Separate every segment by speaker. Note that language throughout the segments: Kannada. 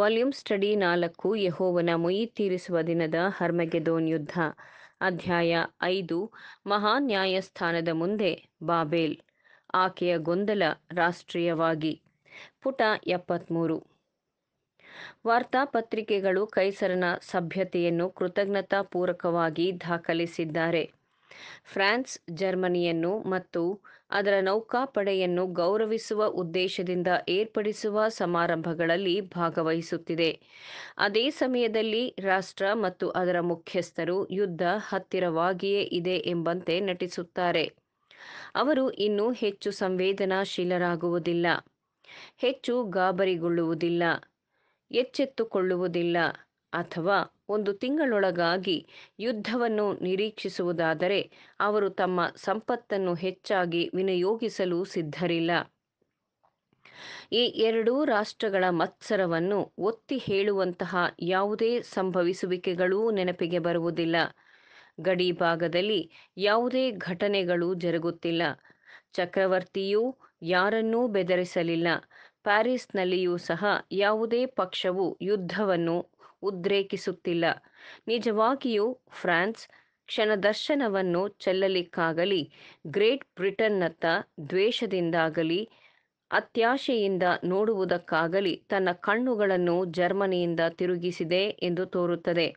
Speaker 1: ವಾಲ್ಯೂಮ್ ಸ್ಟಡಿ ನಾಲ್ಕು ಯಹೋವನ ಮುಯಿ ತೀರಿಸುವ ದಿನದ ಹರ್ಮಗೆದೋನ್ ಯುದ್ಧ ಅಧ್ಯಾಯ ಐದು ಮಹಾ ನ್ಯಾಯಸ್ಥಾನದ ಮುಂದೆ ಬಾಬೇಲ್ ಆಕೆಯ ಗೊಂದಲ ರಾಷ್ಟ್ರೀಯವಾಗಿ ಪುಟ ಎಪ್ಪತ್ಮೂರು ವಾರ್ತಾಪತ್ರಿಕೆಗಳು ಕೈಸರನ ಸಭ್ಯತೆಯನ್ನು ಕೃತಜ್ಞತಾಪೂರ್ವಕವಾಗಿ ದಾಖಲಿಸಿದ್ದಾರೆ ಫ್ರಾನ್ಸ್ ಜರ್ಮನಿಯನ್ನು ಮತ್ತು ಅದರ ನೌಕಾಪಡೆಯನ್ನು ಗೌರವಿಸುವ ಉದ್ದೇಶದಿಂದ ಏರ್ಪಡಿಸುವ ಸಮಾರಂಭಗಳಲ್ಲಿ ಭಾಗವಹಿಸುತ್ತಿದೆ ಅದೇ ಸಮಯದಲ್ಲಿ ರಾಷ್ಟ್ರ ಮತ್ತು ಅದರ ಮುಖ್ಯಸ್ಥರು ಯುದ್ಧ ಹತ್ತಿರವಾಗಿಯೇ ಇದೆ ಎಂಬಂತೆ ನಟಿಸುತ್ತಾರೆ ಅವರು ಇನ್ನೂ ಹೆಚ್ಚು ಸಂವೇದನಾಶೀಲರಾಗುವುದಿಲ್ಲ ಹೆಚ್ಚು ಗಾಬರಿಗೊಳ್ಳುವುದಿಲ್ಲ ಎಚ್ಚೆತ್ತುಕೊಳ್ಳುವುದಿಲ್ಲ ಅಥವಾ ಒಂದು ತಿಂಗಳೊಳಗಾಗಿ ಯುದ್ಧವನ್ನು ನಿರೀಕ್ಷಿಸುವುದಾದರೆ ಅವರು ತಮ್ಮ ಸಂಪತ್ತನ್ನು ಹೆಚ್ಚಾಗಿ ವಿನಿಯೋಗಿಸಲು ಸಿದ್ಧರಿಲ್ಲ ಈ ಎರಡೂ ರಾಷ್ಟ್ರಗಳ ಮತ್ಸರವನ್ನು ಒತ್ತಿ ಹೇಳುವಂತಹ ಯಾವುದೇ ಸಂಭವಿಸುವಿಕೆಗಳೂ ನೆನಪಿಗೆ ಬರುವುದಿಲ್ಲ ಗಡಿ ಭಾಗದಲ್ಲಿ ಯಾವುದೇ ಘಟನೆಗಳು ಜರುಗುತ್ತಿಲ್ಲ ಚಕ್ರವರ್ತಿಯು ಯಾರನ್ನೂ ಬೆದರಿಸಲಿಲ್ಲ ಪ್ಯಾರಿಸ್ನಲ್ಲಿಯೂ ಸಹ ಯಾವುದೇ ಪಕ್ಷವು ಯುದ್ಧವನ್ನು ಉದ್ರೇಕಿಸುತ್ತಿಲ್ಲ ನಿಜವಾಗಿಯೂ ಫ್ರಾನ್ಸ್ ಕ್ಷಣದರ್ಶನವನ್ನು ಚೆಲ್ಲಲಿಕ್ಕಾಗಲಿ ಗ್ರೇಟ್ ಬ್ರಿಟನ್ನತ್ತ ದ್ವೇಷದಿಂದಾಗಲಿ ಅತ್ಯಾಶೆಯಿಂದ ನೋಡುವುದಕ್ಕಾಗಲಿ ತನ್ನ ಕಣ್ಣುಗಳನ್ನು ಜರ್ಮನಿಯಿಂದ ತಿರುಗಿಸಿದೆ ಎಂದು ತೋರುತ್ತದೆ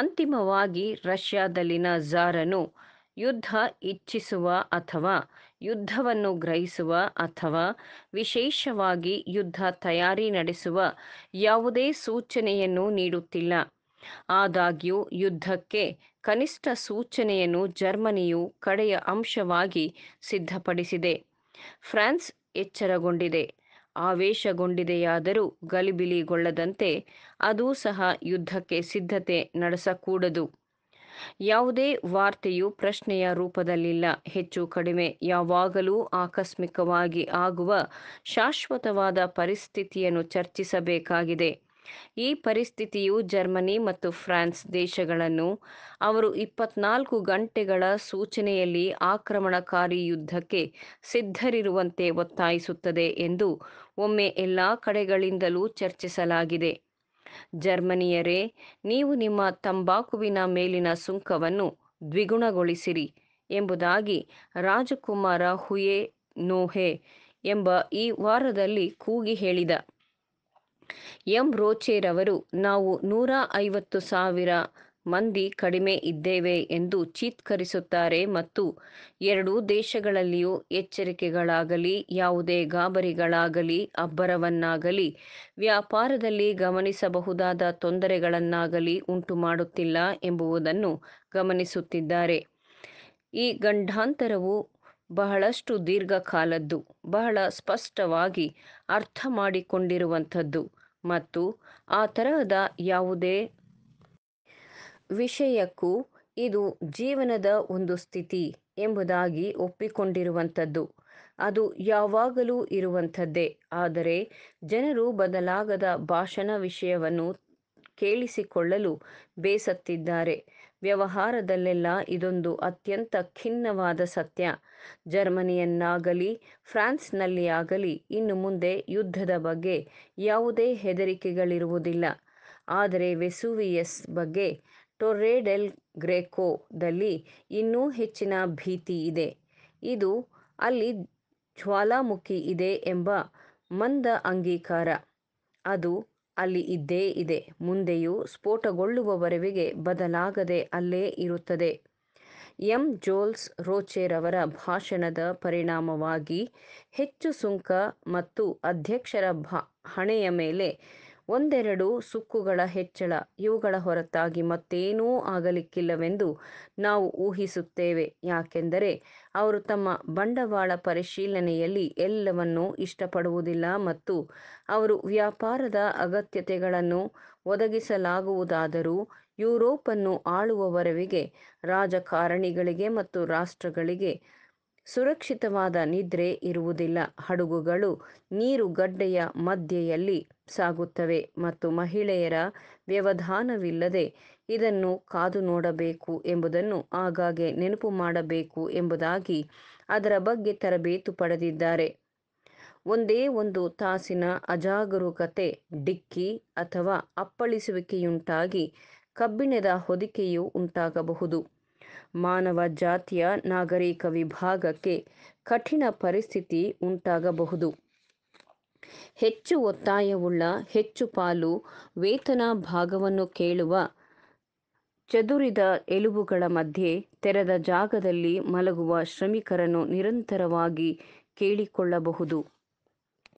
Speaker 1: ಅಂತಿಮವಾಗಿ ರಷ್ಯಾದಲ್ಲಿನ ಝಾರನು ಯುದ್ಧ ಇಚ್ಛಿಸುವ ಅಥವಾ ಯುದ್ಧವನ್ನು ಗ್ರಹಿಸುವ ಅಥವಾ ವಿಶೇಷವಾಗಿ ಯುದ್ಧ ತಯಾರಿ ನಡೆಸುವ ಯಾವುದೇ ಸೂಚನೆಯನ್ನು ನೀಡುತ್ತಿಲ್ಲ ಆದಾಗ್ಯೂ ಯುದ್ಧಕ್ಕೆ ಕನಿಷ್ಠ ಸೂಚನೆಯನ್ನು ಜರ್ಮನಿಯು ಕಡೆಯ ಅಂಶವಾಗಿ ಸಿದ್ಧಪಡಿಸಿದೆ ಫ್ರಾನ್ಸ್ ಎಚ್ಚರಗೊಂಡಿದೆ ಆವೇಶಗೊಂಡಿದೆಯಾದರೂ ಗಲಿಬಿಲಿಗೊಳ್ಳದಂತೆ ಅದೂ ಸಹ ಯುದ್ಧಕ್ಕೆ ಸಿದ್ಧತೆ ನಡೆಸಕೂಡದು ಯಾವುದೇ ವಾರ್ತೆಯು ಪ್ರಶ್ನೆಯ ರೂಪದಲ್ಲಿಲ್ಲ ಹೆಚ್ಚು ಕಡಿಮೆ ಯಾವಾಗಲೂ ಆಕಸ್ಮಿಕವಾಗಿ ಆಗುವ ಶಾಶ್ವತವಾದ ಪರಿಸ್ಥಿತಿಯನ್ನು ಚರ್ಚಿಸಬೇಕಾಗಿದೆ ಈ ಪರಿಸ್ಥಿತಿಯು ಜರ್ಮನಿ ಮತ್ತು ಫ್ರಾನ್ಸ್ ದೇಶಗಳನ್ನು ಅವರು ಇಪ್ಪತ್ನಾಲ್ಕು ಗಂಟೆಗಳ ಸೂಚನೆಯಲ್ಲಿ ಆಕ್ರಮಣಕಾರಿ ಯುದ್ಧಕ್ಕೆ ಸಿದ್ಧರಿರುವಂತೆ ಒತ್ತಾಯಿಸುತ್ತದೆ ಎಂದು ಒಮ್ಮೆ ಎಲ್ಲಾ ಕಡೆಗಳಿಂದಲೂ ಚರ್ಚಿಸಲಾಗಿದೆ ಜರ್ಮನಿಯರೇ ನೀವು ನಿಮ್ಮ ತಂಬಾಕುವಿನ ಮೇಲಿನ ಸುಂಕವನ್ನು ದ್ವಿಗುಣಗೊಳಿಸಿರಿ ಎಂಬುದಾಗಿ ರಾಜಕುಮಾರ ಹುಯೆ ನೋಹೆ ಎಂಬ ಈ ವಾರದಲ್ಲಿ ಕೂಗಿ ಹೇಳಿದ ಎಂ ರೋಚೇರವರು ನಾವು ನೂರ ಐವತ್ತು ಸಾವಿರ ಮಂದಿ ಕಡಿಮೆ ಇದ್ದೇವೆ ಎಂದು ಚೀತ್ಕರಿಸುತ್ತಾರೆ ಮತ್ತು ಎರಡೂ ದೇಶಗಳಲ್ಲಿಯೂ ಎಚ್ಚರಿಕೆಗಳಾಗಲಿ ಯಾವುದೇ ಗಾಬರಿಗಳಾಗಲಿ ಅಬ್ಬರವನ್ನಾಗಲಿ ವ್ಯಾಪಾರದಲ್ಲಿ ಗಮನಿಸಬಹುದಾದ ತೊಂದರೆಗಳನ್ನಾಗಲಿ ಉಂಟುಮಾಡುತ್ತಿಲ್ಲ ಎಂಬುವುದನ್ನು ಗಮನಿಸುತ್ತಿದ್ದಾರೆ ಈ ಗಂಡಾಂತರವು ಬಹಳಷ್ಟು ದೀರ್ಘಕಾಲದ್ದು ಬಹಳ ಸ್ಪಷ್ಟವಾಗಿ ಅರ್ಥ ಮಾಡಿಕೊಂಡಿರುವಂಥದ್ದು ಮತ್ತು ಆ ತರಹದ ಯಾವುದೇ ವಿಷಯಕ್ಕೂ ಇದು ಜೀವನದ ಒಂದು ಸ್ಥಿತಿ ಎಂಬುದಾಗಿ ಒಪ್ಪಿಕೊಂಡಿರುವಂಥದ್ದು ಅದು ಯಾವಾಗಲೂ ಇರುವಂಥದ್ದೇ ಆದರೆ ಜನರು ಬದಲಾಗದ ಭಾಷಣ ವಿಷಯವನ್ನು ಕೇಳಿಸಿಕೊಳ್ಳಲು ಬೇಸತ್ತಿದ್ದಾರೆ ವ್ಯವಹಾರದಲ್ಲೆಲ್ಲ ಇದೊಂದು ಅತ್ಯಂತ ಖಿನ್ನವಾದ ಸತ್ಯ ಜರ್ಮನಿಯನ್ನಾಗಲಿ ಫ್ರಾನ್ಸ್ನಲ್ಲಿ ಆಗಲಿ ಇನ್ನು ಮುಂದೆ ಯುದ್ಧದ ಬಗ್ಗೆ ಯಾವುದೇ ಹೆದರಿಕೆಗಳಿರುವುದಿಲ್ಲ ಆದರೆ ವೆಸುವಿಯಸ್ ಬಗ್ಗೆ ಟೊರೆಡೆಲ್ ಡೆಲ್ ಗ್ರೆಕೋದಲ್ಲಿ ಇನ್ನೂ ಹೆಚ್ಚಿನ ಭೀತಿ ಇದೆ ಇದು ಅಲ್ಲಿ ಜ್ವಾಲಾಮುಖಿ ಇದೆ ಎಂಬ ಮಂದ ಅಂಗೀಕಾರ ಅದು ಅಲ್ಲಿ ಇದ್ದೇ ಇದೆ ಮುಂದೆಯೂ ಸ್ಫೋಟಗೊಳ್ಳುವವರೆಗೆ ಬದಲಾಗದೆ ಅಲ್ಲೇ ಇರುತ್ತದೆ ಎಂ ಜೋಲ್ಸ್ ರೋಚೆರವರ ಭಾಷಣದ ಪರಿಣಾಮವಾಗಿ ಹೆಚ್ಚು ಸುಂಕ ಮತ್ತು ಅಧ್ಯಕ್ಷರ ಹಣೆಯ ಮೇಲೆ ಒಂದೆರಡು ಸುಕ್ಕುಗಳ ಹೆಚ್ಚಳ ಇವುಗಳ ಹೊರತಾಗಿ ಮತ್ತೇನೂ ಆಗಲಿಕ್ಕಿಲ್ಲವೆಂದು ನಾವು ಊಹಿಸುತ್ತೇವೆ ಯಾಕೆಂದರೆ ಅವರು ತಮ್ಮ ಬಂಡವಾಳ ಪರಿಶೀಲನೆಯಲ್ಲಿ ಎಲ್ಲವನ್ನೂ ಇಷ್ಟಪಡುವುದಿಲ್ಲ ಮತ್ತು ಅವರು ವ್ಯಾಪಾರದ ಅಗತ್ಯತೆಗಳನ್ನು ಒದಗಿಸಲಾಗುವುದಾದರೂ ಯುರೋಪನ್ನು ಆಳುವವರೆಗೆ ರಾಜಕಾರಣಿಗಳಿಗೆ ಮತ್ತು ರಾಷ್ಟ್ರಗಳಿಗೆ ಸುರಕ್ಷಿತವಾದ ನಿದ್ರೆ ಇರುವುದಿಲ್ಲ ಹಡಗುಗಳು ನೀರು ಗಡ್ಡೆಯ ಮಧ್ಯೆಯಲ್ಲಿ ಸಾಗುತ್ತವೆ ಮತ್ತು ಮಹಿಳೆಯರ ವ್ಯವಧಾನವಿಲ್ಲದೆ ಇದನ್ನು ಕಾದು ನೋಡಬೇಕು ಎಂಬುದನ್ನು ಆಗಾಗ್ಗೆ ನೆನಪು ಮಾಡಬೇಕು ಎಂಬುದಾಗಿ ಅದರ ಬಗ್ಗೆ ತರಬೇತು ಪಡೆದಿದ್ದಾರೆ ಒಂದೇ ಒಂದು ತಾಸಿನ ಅಜಾಗರೂಕತೆ ಡಿಕ್ಕಿ ಅಥವಾ ಅಪ್ಪಳಿಸುವಿಕೆಯುಂಟಾಗಿ ಕಬ್ಬಿಣದ ಹೊದಿಕೆಯು ಉಂಟಾಗಬಹುದು ಮಾನವ ಜಾತಿಯ ನಾಗರಿಕ ವಿಭಾಗಕ್ಕೆ ಕಠಿಣ ಪರಿಸ್ಥಿತಿ ಉಂಟಾಗಬಹುದು ಹೆಚ್ಚು ಒತ್ತಾಯವುಳ್ಳ ಹೆಚ್ಚು ಪಾಲು ವೇತನ ಭಾಗವನ್ನು ಕೇಳುವ ಚದುರಿದ ಎಲುಬುಗಳ ಮಧ್ಯೆ ತೆರೆದ ಜಾಗದಲ್ಲಿ ಮಲಗುವ ಶ್ರಮಿಕರನ್ನು ನಿರಂತರವಾಗಿ ಕೇಳಿಕೊಳ್ಳಬಹುದು